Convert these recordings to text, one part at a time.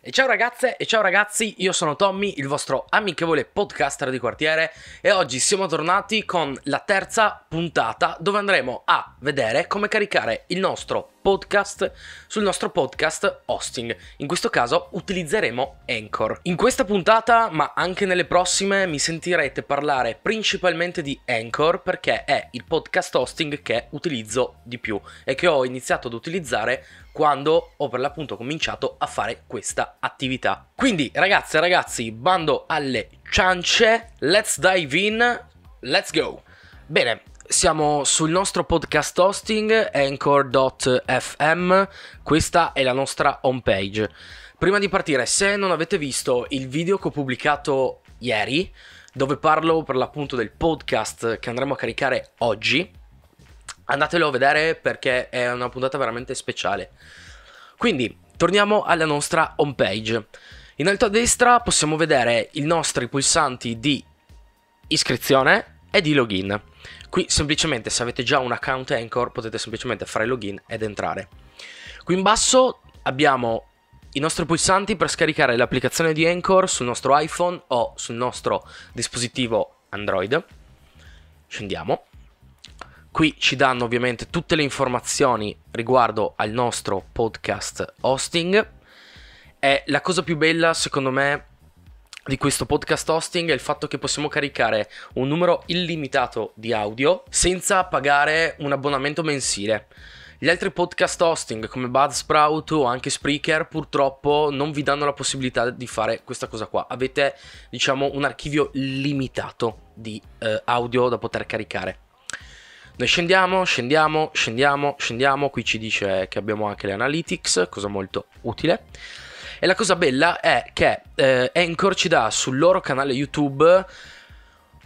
E ciao ragazze e ciao ragazzi, io sono Tommy, il vostro amichevole podcaster di quartiere e oggi siamo tornati con la terza puntata dove andremo a vedere come caricare il nostro podcast, sul nostro podcast hosting. In questo caso utilizzeremo Anchor. In questa puntata, ma anche nelle prossime, mi sentirete parlare principalmente di Anchor perché è il podcast hosting che utilizzo di più e che ho iniziato ad utilizzare quando ho per l'appunto cominciato a fare questa attività. Quindi ragazze e ragazzi, bando alle ciance, let's dive in, let's go! Bene, siamo sul nostro podcast hosting anchor.fm, questa è la nostra homepage. Prima di partire, se non avete visto il video che ho pubblicato ieri, dove parlo per l'appunto del podcast che andremo a caricare oggi, andatelo a vedere perché è una puntata veramente speciale. Quindi, torniamo alla nostra homepage. In alto a destra possiamo vedere i nostri pulsanti di iscrizione e di login. Qui semplicemente se avete già un account Anchor potete semplicemente fare login ed entrare. Qui in basso abbiamo i nostri pulsanti per scaricare l'applicazione di Anchor sul nostro iPhone o sul nostro dispositivo Android. Scendiamo. Qui ci danno ovviamente tutte le informazioni riguardo al nostro podcast hosting. E la cosa più bella, secondo me, di questo podcast hosting è il fatto che possiamo caricare un numero illimitato di audio senza pagare un abbonamento mensile. Gli altri podcast hosting come Buzzsprout o anche Spreaker purtroppo non vi danno la possibilità di fare questa cosa qua. Avete diciamo un archivio limitato di eh, audio da poter caricare. Noi scendiamo, scendiamo, scendiamo, scendiamo, qui ci dice che abbiamo anche le analytics, cosa molto utile. E la cosa bella è che eh, Anchor ci dà sul loro canale YouTube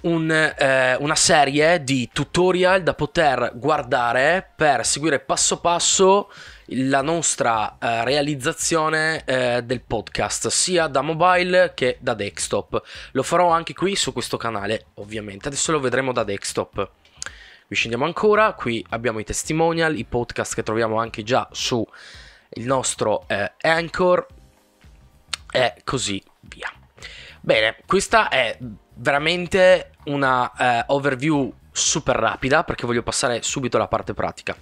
un, eh, una serie di tutorial da poter guardare per seguire passo passo la nostra eh, realizzazione eh, del podcast sia da mobile che da desktop lo farò anche qui su questo canale ovviamente adesso lo vedremo da desktop qui scendiamo ancora qui abbiamo i testimonial i podcast che troviamo anche già su il nostro eh, anchor e così via. Bene, questa è veramente una eh, overview super rapida perché voglio passare subito alla parte pratica.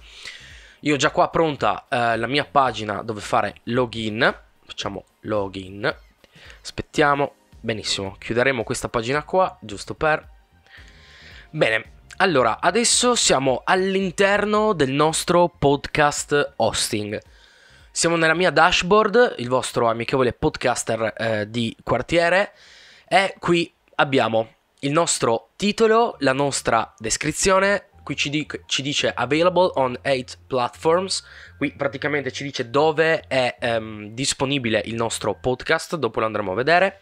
Io ho già qua pronta eh, la mia pagina dove fare login, facciamo login, aspettiamo, benissimo, chiuderemo questa pagina qua, giusto per... Bene, allora adesso siamo all'interno del nostro podcast hosting. Siamo nella mia dashboard, il vostro amichevole podcaster eh, di quartiere e qui abbiamo il nostro titolo, la nostra descrizione, qui ci, di- ci dice available on 8 platforms, qui praticamente ci dice dove è ehm, disponibile il nostro podcast, dopo lo andremo a vedere.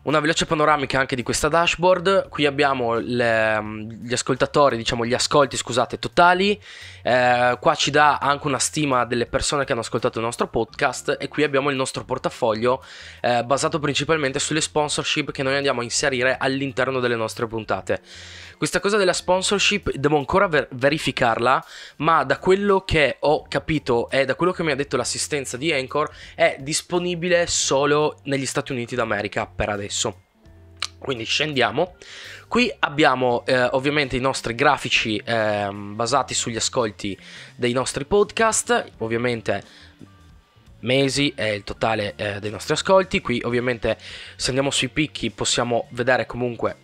Una veloce panoramica anche di questa dashboard, qui abbiamo le, mm, gli ascoltatori, diciamo gli ascolti scusate totali, eh, qua ci dà anche una stima delle persone che hanno ascoltato il nostro podcast e qui abbiamo il nostro portafoglio eh, basato principalmente sulle sponsorship che noi andiamo a inserire all'interno delle nostre puntate. Questa cosa della sponsorship devo ancora ver- verificarla, ma da quello che ho capito e da quello che mi ha detto l'assistenza di Anchor è disponibile solo negli Stati Uniti d'America per adesso stesso. Quindi scendiamo. Qui abbiamo eh, ovviamente i nostri grafici eh, basati sugli ascolti dei nostri podcast, ovviamente mesi è il totale eh, dei nostri ascolti, qui ovviamente se andiamo sui picchi possiamo vedere comunque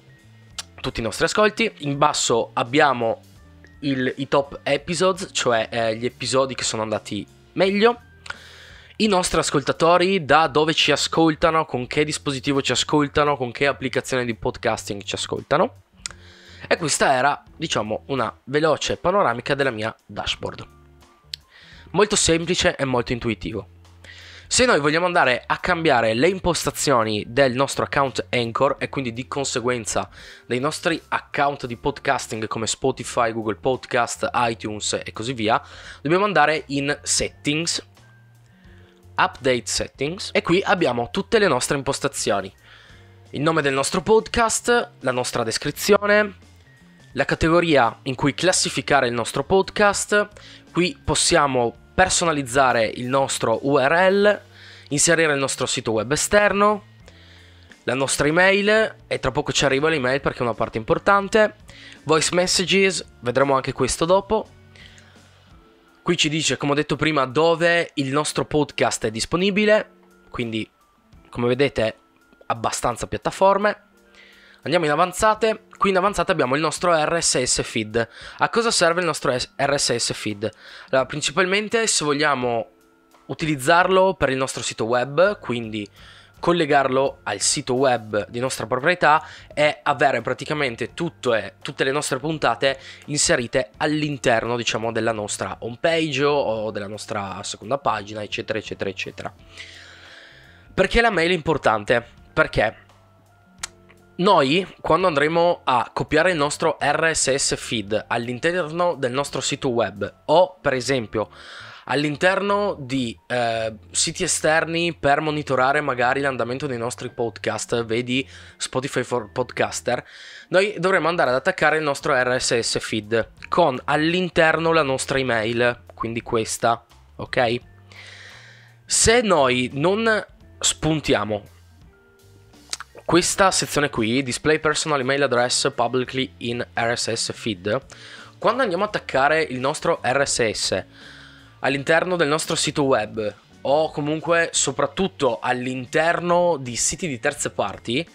tutti i nostri ascolti, in basso abbiamo il, i top episodes, cioè eh, gli episodi che sono andati meglio, i nostri ascoltatori da dove ci ascoltano, con che dispositivo ci ascoltano, con che applicazione di podcasting ci ascoltano. E questa era, diciamo, una veloce panoramica della mia dashboard. Molto semplice e molto intuitivo. Se noi vogliamo andare a cambiare le impostazioni del nostro account Anchor e quindi di conseguenza dei nostri account di podcasting come Spotify, Google Podcast, iTunes e così via, dobbiamo andare in Settings Update Settings e qui abbiamo tutte le nostre impostazioni. Il nome del nostro podcast, la nostra descrizione, la categoria in cui classificare il nostro podcast, qui possiamo personalizzare il nostro URL, inserire il nostro sito web esterno, la nostra email e tra poco ci arriva l'email perché è una parte importante, voice messages, vedremo anche questo dopo, Qui ci dice, come ho detto prima, dove il nostro podcast è disponibile, quindi come vedete abbastanza piattaforme. Andiamo in avanzate, qui in avanzate abbiamo il nostro RSS feed. A cosa serve il nostro RSS feed? Allora, principalmente se vogliamo utilizzarlo per il nostro sito web, quindi collegarlo al sito web di nostra proprietà e avere praticamente tutte, tutte le nostre puntate inserite all'interno diciamo della nostra home page o della nostra seconda pagina eccetera eccetera eccetera. Perché la mail è importante? Perché noi, quando andremo a copiare il nostro RSS feed all'interno del nostro sito web o, per esempio, all'interno di eh, siti esterni per monitorare magari l'andamento dei nostri podcast, vedi Spotify for Podcaster, noi dovremmo andare ad attaccare il nostro RSS feed con all'interno la nostra email, quindi questa, ok? Se noi non spuntiamo questa sezione qui, display personal email address publicly in RSS feed, quando andiamo ad attaccare il nostro RSS, all'interno del nostro sito web o comunque soprattutto all'interno di siti di terze parti,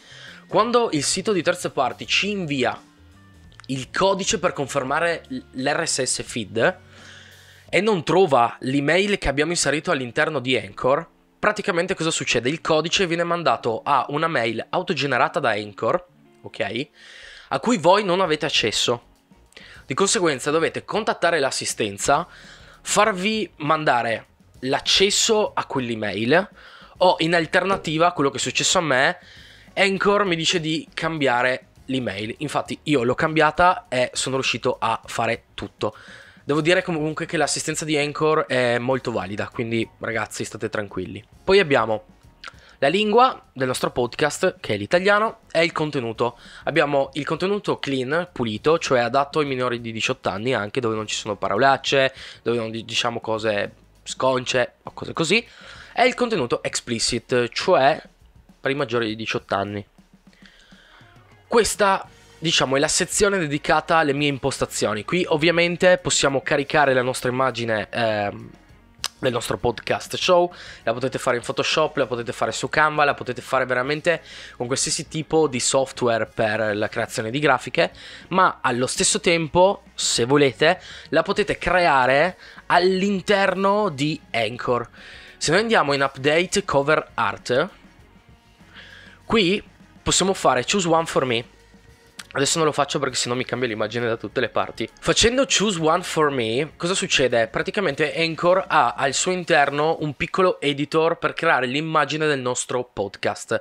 quando il sito di terze parti ci invia il codice per confermare l'RSS feed e non trova l'email che abbiamo inserito all'interno di Anchor, praticamente cosa succede? Il codice viene mandato a una mail autogenerata da Anchor, ok? A cui voi non avete accesso. Di conseguenza dovete contattare l'assistenza farvi mandare l'accesso a quell'email o in alternativa quello che è successo a me, Anchor mi dice di cambiare l'email. Infatti io l'ho cambiata e sono riuscito a fare tutto. Devo dire comunque che l'assistenza di Anchor è molto valida, quindi ragazzi state tranquilli. Poi abbiamo la lingua del nostro podcast, che è l'italiano, è il contenuto. Abbiamo il contenuto clean, pulito, cioè adatto ai minori di 18 anni, anche dove non ci sono parolacce, dove non diciamo cose sconce o cose così. E il contenuto explicit, cioè per i maggiori di 18 anni. Questa diciamo, è la sezione dedicata alle mie impostazioni. Qui ovviamente possiamo caricare la nostra immagine eh, nel nostro podcast show, la potete fare in Photoshop, la potete fare su Canva, la potete fare veramente con qualsiasi tipo di software per la creazione di grafiche, ma allo stesso tempo, se volete, la potete creare all'interno di Anchor. Se noi andiamo in update cover art, qui possiamo fare choose one for me Adesso non lo faccio perché sennò mi cambia l'immagine da tutte le parti. Facendo Choose One for Me, cosa succede? Praticamente Anchor ha al suo interno un piccolo editor per creare l'immagine del nostro podcast,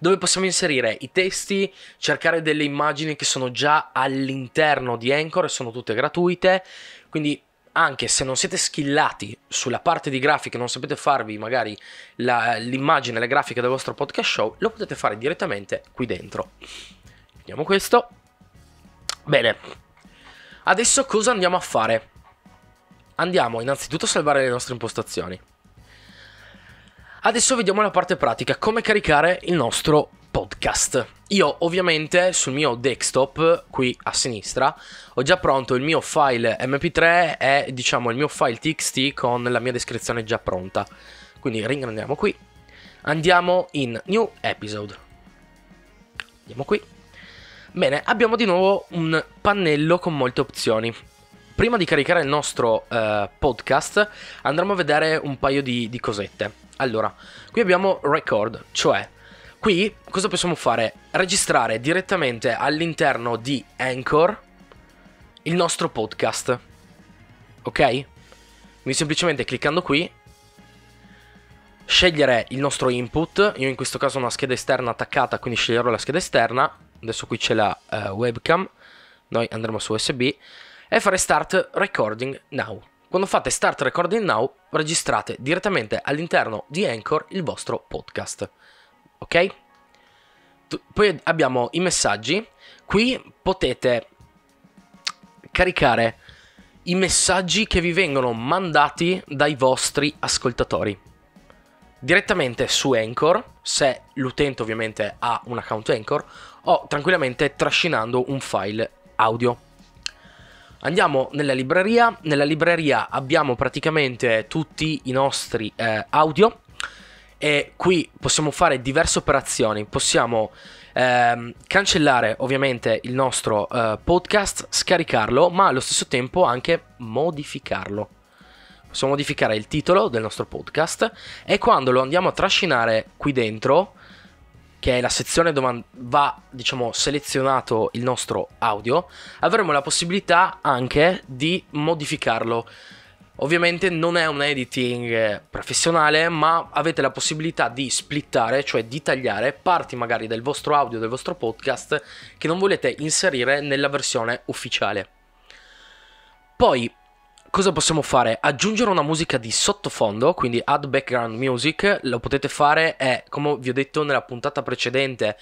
dove possiamo inserire i testi, cercare delle immagini che sono già all'interno di Anchor e sono tutte gratuite, quindi anche se non siete skillati sulla parte di grafica, non sapete farvi magari la, l'immagine, la grafica del vostro podcast show, lo potete fare direttamente qui dentro. Vediamo questo. Bene. Adesso cosa andiamo a fare? Andiamo innanzitutto a salvare le nostre impostazioni. Adesso vediamo la parte pratica, come caricare il nostro podcast. Io ovviamente sul mio desktop, qui a sinistra, ho già pronto il mio file mp3 e diciamo il mio file txt con la mia descrizione già pronta. Quindi ringraziamo qui, andiamo in New Episode. Andiamo qui. Bene, abbiamo di nuovo un pannello con molte opzioni. Prima di caricare il nostro eh, podcast andremo a vedere un paio di, di cosette. Allora, qui abbiamo record, cioè qui cosa possiamo fare? Registrare direttamente all'interno di Anchor il nostro podcast. Ok? Quindi semplicemente cliccando qui scegliere il nostro input, io in questo caso ho una scheda esterna attaccata, quindi sceglierò la scheda esterna adesso qui c'è la uh, webcam, noi andremo su USB e fare Start Recording Now. Quando fate Start Recording Now registrate direttamente all'interno di Anchor il vostro podcast, ok? T poi abbiamo i messaggi, qui potete caricare i messaggi che vi vengono mandati dai vostri ascoltatori direttamente su Anchor se l'utente ovviamente ha un account Anchor o tranquillamente trascinando un file audio. Andiamo nella libreria, nella libreria abbiamo praticamente tutti i nostri eh, audio e qui possiamo fare diverse operazioni, possiamo ehm, cancellare ovviamente il nostro eh, podcast, scaricarlo ma allo stesso tempo anche modificarlo possiamo modificare il titolo del nostro podcast e quando lo andiamo a trascinare qui dentro, che è la sezione dove va, diciamo, selezionato il nostro audio, avremo la possibilità anche di modificarlo. Ovviamente non è un editing eh, professionale, ma avete la possibilità di splittare, cioè di tagliare parti magari del vostro audio, del vostro podcast che non volete inserire nella versione ufficiale. Poi cosa possiamo fare? Aggiungere una musica di sottofondo, quindi add background music, lo potete fare, è, come vi ho detto nella puntata precedente,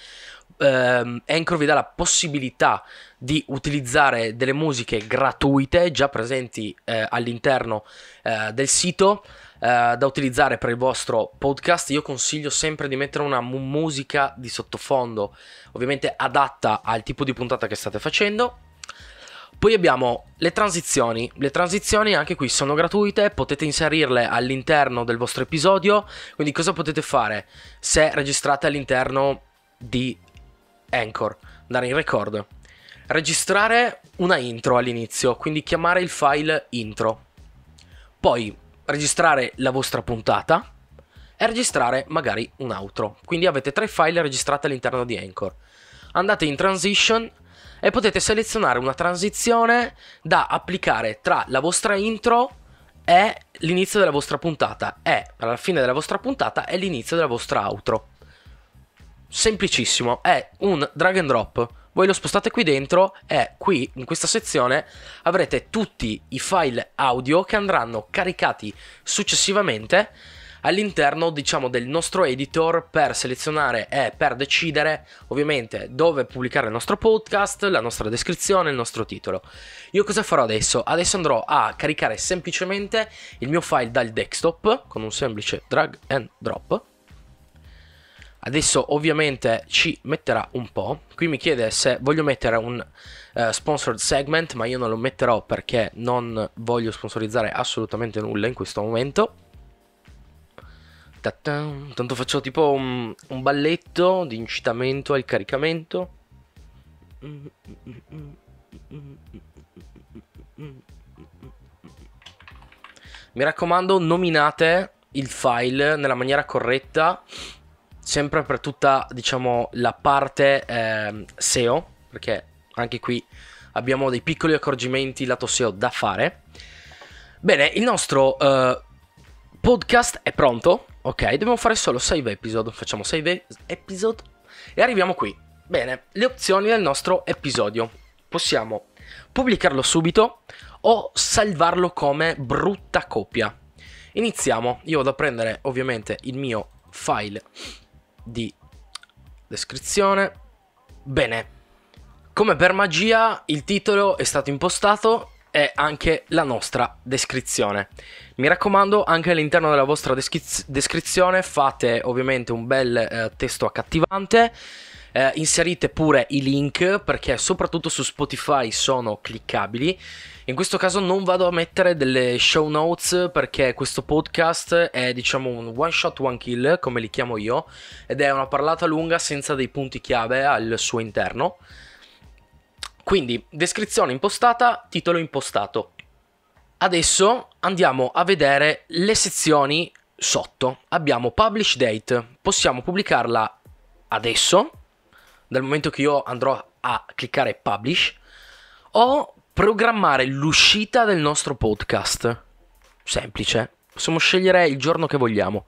ehm, Anchor vi dà la possibilità di utilizzare delle musiche gratuite già presenti eh, all'interno eh, del sito eh, da utilizzare per il vostro podcast. Io consiglio sempre di mettere una musica di sottofondo, ovviamente adatta al tipo di puntata che state facendo poi abbiamo le transizioni, le transizioni anche qui sono gratuite, potete inserirle all'interno del vostro episodio, quindi cosa potete fare se registrate all'interno di Anchor, andare in record, registrare una intro all'inizio, quindi chiamare il file intro, poi registrare la vostra puntata e registrare magari un outro, quindi avete tre file registrati all'interno di Anchor andate in transition e potete selezionare una transizione da applicare tra la vostra intro e l'inizio della vostra puntata e alla fine della vostra puntata e l'inizio della vostra outro. Semplicissimo, è un drag and drop. Voi lo spostate qui dentro e qui in questa sezione avrete tutti i file audio che andranno caricati successivamente all'interno diciamo del nostro editor per selezionare e per decidere ovviamente dove pubblicare il nostro podcast, la nostra descrizione, il nostro titolo. Io cosa farò adesso? Adesso andrò a caricare semplicemente il mio file dal desktop con un semplice drag and drop. Adesso ovviamente ci metterà un po'. Qui mi chiede se voglio mettere un uh, sponsored segment, ma io non lo metterò perché non voglio sponsorizzare assolutamente nulla in questo momento. Tanto faccio tipo un, un, balletto di incitamento al caricamento. Mi raccomando, nominate il file nella maniera corretta, sempre per tutta, diciamo, la parte eh, SEO, perché anche qui abbiamo dei piccoli accorgimenti lato SEO da fare. Bene, il nostro eh, podcast è pronto Ok, dobbiamo fare solo save episode. Facciamo save episode e arriviamo qui. Bene, le opzioni del nostro episodio. Possiamo pubblicarlo subito o salvarlo come brutta copia. Iniziamo. Io vado a prendere ovviamente il mio file di descrizione. Bene. Come per magia il titolo è stato impostato è anche la nostra descrizione. Mi raccomando, anche all'interno della vostra descriz- descrizione fate ovviamente un bel eh, testo accattivante. Eh, inserite pure i link perché soprattutto su Spotify sono cliccabili. In questo caso non vado a mettere delle show notes perché questo podcast è diciamo un one shot one kill come li chiamo io ed è una parlata lunga senza dei punti chiave al suo interno. Quindi descrizione impostata, titolo impostato. Adesso andiamo a vedere le sezioni sotto. Abbiamo publish date, possiamo pubblicarla adesso, dal momento che io andrò a cliccare publish, o programmare l'uscita del nostro podcast. Semplice, possiamo scegliere il giorno che vogliamo.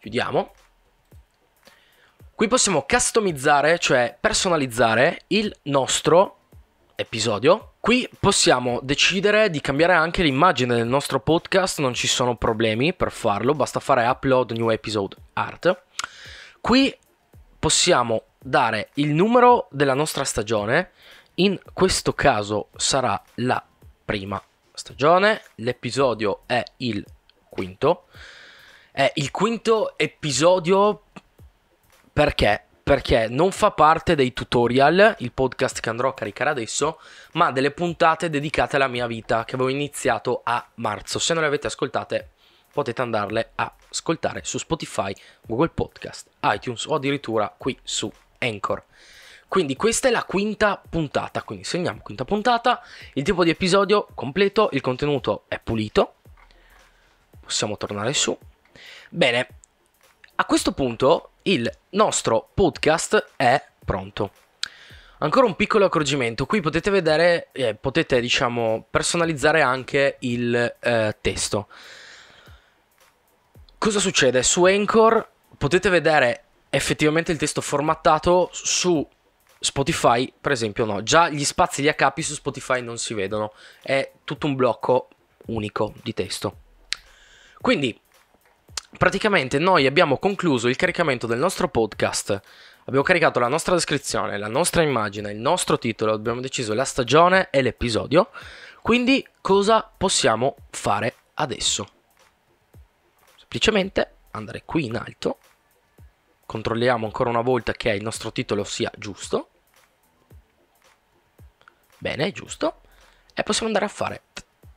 Chiudiamo. Qui possiamo customizzare, cioè personalizzare il nostro podcast episodio. Qui possiamo decidere di cambiare anche l'immagine del nostro podcast, non ci sono problemi per farlo, basta fare upload new episode art. Qui possiamo dare il numero della nostra stagione, in questo caso sarà la prima stagione, l'episodio è il quinto. È il quinto episodio perché perché non fa parte dei tutorial, il podcast che andrò a caricare adesso, ma delle puntate dedicate alla mia vita che avevo iniziato a marzo. Se non le avete ascoltate, potete andarle a ascoltare su Spotify, Google Podcast, iTunes o addirittura qui su Anchor. Quindi questa è la quinta puntata, quindi segniamo quinta puntata, il tipo di episodio completo, il contenuto è pulito, possiamo tornare su. Bene, a questo punto il nostro podcast è pronto. Ancora un piccolo accorgimento, qui potete vedere, eh, potete diciamo personalizzare anche il eh, testo. Cosa succede? Su Anchor potete vedere effettivamente il testo formattato su Spotify, per esempio, no. Già gli spazi, gli acapi su Spotify non si vedono. È tutto un blocco unico di testo. Quindi praticamente noi abbiamo concluso il caricamento del nostro podcast. Abbiamo caricato la nostra descrizione, la nostra immagine, il nostro titolo, abbiamo deciso la stagione e l'episodio. Quindi cosa possiamo fare adesso? Semplicemente andare qui in alto, controlliamo ancora una volta che il nostro titolo sia giusto. Bene, giusto. E possiamo andare a fare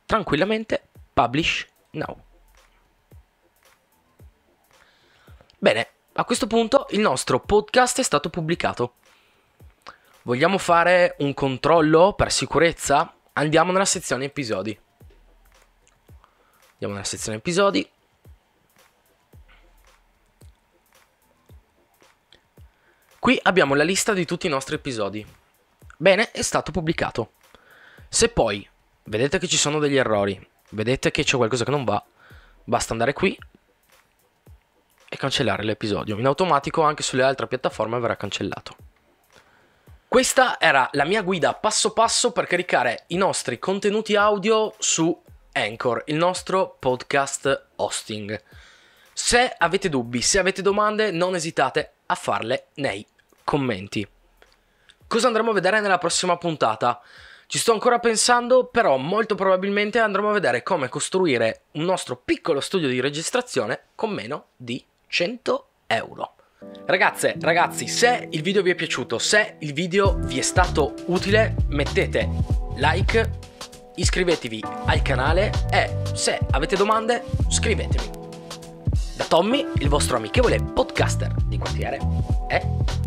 tranquillamente publish now. Bene, a questo punto il nostro podcast è stato pubblicato. Vogliamo fare un controllo per sicurezza? Andiamo nella sezione episodi. Andiamo nella sezione episodi. Qui abbiamo la lista di tutti i nostri episodi. Bene, è stato pubblicato. Se poi vedete che ci sono degli errori, vedete che c'è qualcosa che non va, basta andare qui, e cancellare l'episodio. In automatico anche sulle altre piattaforme verrà cancellato. Questa era la mia guida passo passo per caricare i nostri contenuti audio su Anchor, il nostro podcast hosting. Se avete dubbi, se avete domande, non esitate a farle nei commenti. Cosa andremo a vedere nella prossima puntata? Ci sto ancora pensando, però molto probabilmente andremo a vedere come costruire un nostro piccolo studio di registrazione con meno di 100 euro. Ragazze, ragazzi, se il video vi è piaciuto, se il video vi è stato utile, mettete like, iscrivetevi al canale e se avete domande, scrivetemi. Da Tommy, il vostro amichevole podcaster di quartiere. E